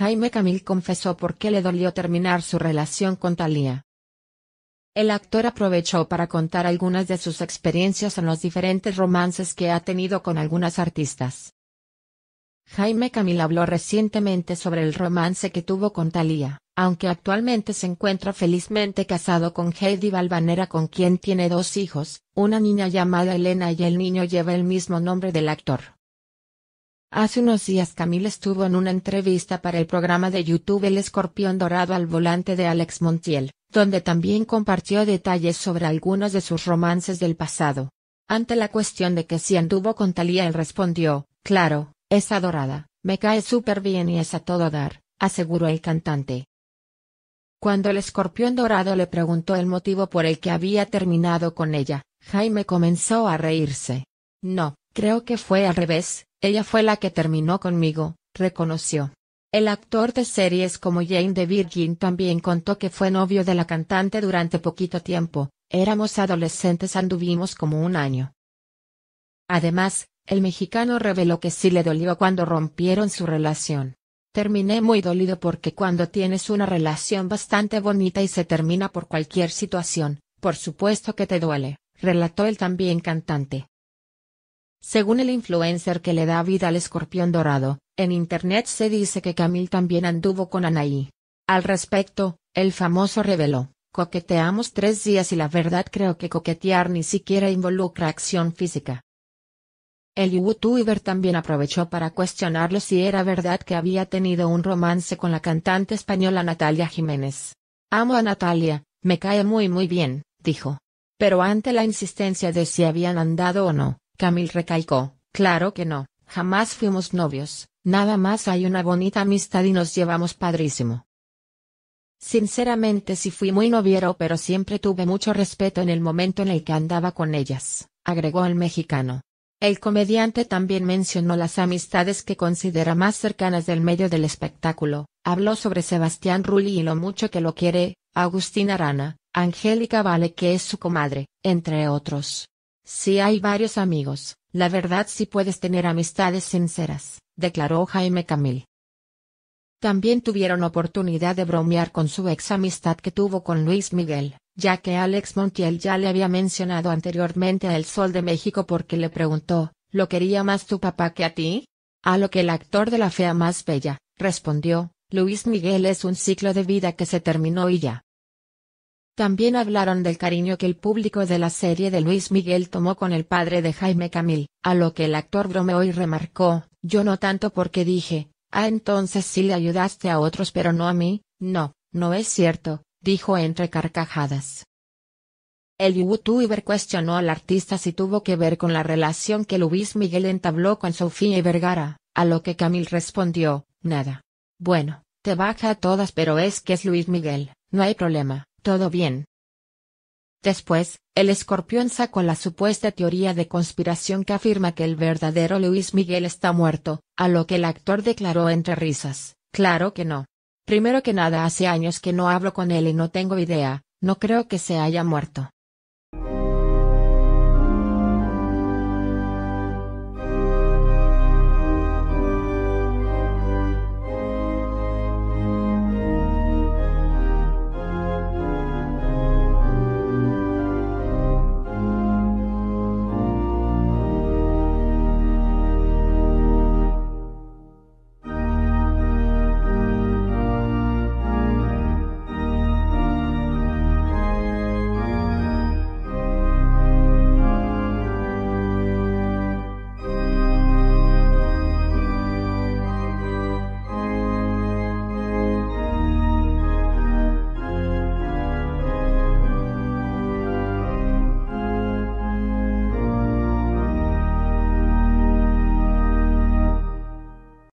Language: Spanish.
Jaime Camil confesó por qué le dolió terminar su relación con Thalía. El actor aprovechó para contar algunas de sus experiencias en los diferentes romances que ha tenido con algunas artistas. Jaime Camil habló recientemente sobre el romance que tuvo con Thalía, aunque actualmente se encuentra felizmente casado con Heidi Valvanera con quien tiene dos hijos, una niña llamada Elena y el niño lleva el mismo nombre del actor. Hace unos días Camila estuvo en una entrevista para el programa de YouTube El Escorpión Dorado al volante de Alex Montiel, donde también compartió detalles sobre algunos de sus romances del pasado. Ante la cuestión de que si anduvo con Talía él respondió, claro, es adorada, me cae súper bien y es a todo dar, aseguró el cantante. Cuando el escorpión dorado le preguntó el motivo por el que había terminado con ella, Jaime comenzó a reírse. No, creo que fue al revés, ella fue la que terminó conmigo, reconoció. El actor de series como Jane de Virgin también contó que fue novio de la cantante durante poquito tiempo, éramos adolescentes anduvimos como un año. Además, el mexicano reveló que sí le dolió cuando rompieron su relación. Terminé muy dolido porque cuando tienes una relación bastante bonita y se termina por cualquier situación, por supuesto que te duele, relató el también cantante. Según el influencer que le da vida al escorpión dorado, en internet se dice que Camil también anduvo con Anaí. Al respecto, el famoso reveló, coqueteamos tres días y la verdad creo que coquetear ni siquiera involucra acción física. El youtuber también aprovechó para cuestionarlo si era verdad que había tenido un romance con la cantante española Natalia Jiménez. Amo a Natalia, me cae muy muy bien, dijo. Pero ante la insistencia de si habían andado o no, Camille recalcó, claro que no, jamás fuimos novios, nada más hay una bonita amistad y nos llevamos padrísimo. Sinceramente sí fui muy noviero pero siempre tuve mucho respeto en el momento en el que andaba con ellas, agregó el mexicano. El comediante también mencionó las amistades que considera más cercanas del medio del espectáculo, habló sobre Sebastián Rulli y lo mucho que lo quiere, Agustín Arana, Angélica Vale que es su comadre, entre otros. Si hay varios amigos, la verdad sí puedes tener amistades sinceras, declaró Jaime Camil. También tuvieron oportunidad de bromear con su ex amistad que tuvo con Luis Miguel, ya que Alex Montiel ya le había mencionado anteriormente a El Sol de México porque le preguntó, ¿lo quería más tu papá que a ti? A lo que el actor de la fea más bella, respondió, Luis Miguel es un ciclo de vida que se terminó y ya. También hablaron del cariño que el público de la serie de Luis Miguel tomó con el padre de Jaime Camil, a lo que el actor bromeó y remarcó, yo no tanto porque dije, ah entonces sí le ayudaste a otros pero no a mí, no, no es cierto, dijo entre carcajadas. El youtuber cuestionó al artista si tuvo que ver con la relación que Luis Miguel entabló con Sofía y Vergara, a lo que Camil respondió, nada. Bueno, te baja a todas pero es que es Luis Miguel, no hay problema. Todo bien. Después, el escorpión sacó la supuesta teoría de conspiración que afirma que el verdadero Luis Miguel está muerto, a lo que el actor declaró entre risas, claro que no. Primero que nada hace años que no hablo con él y no tengo idea, no creo que se haya muerto.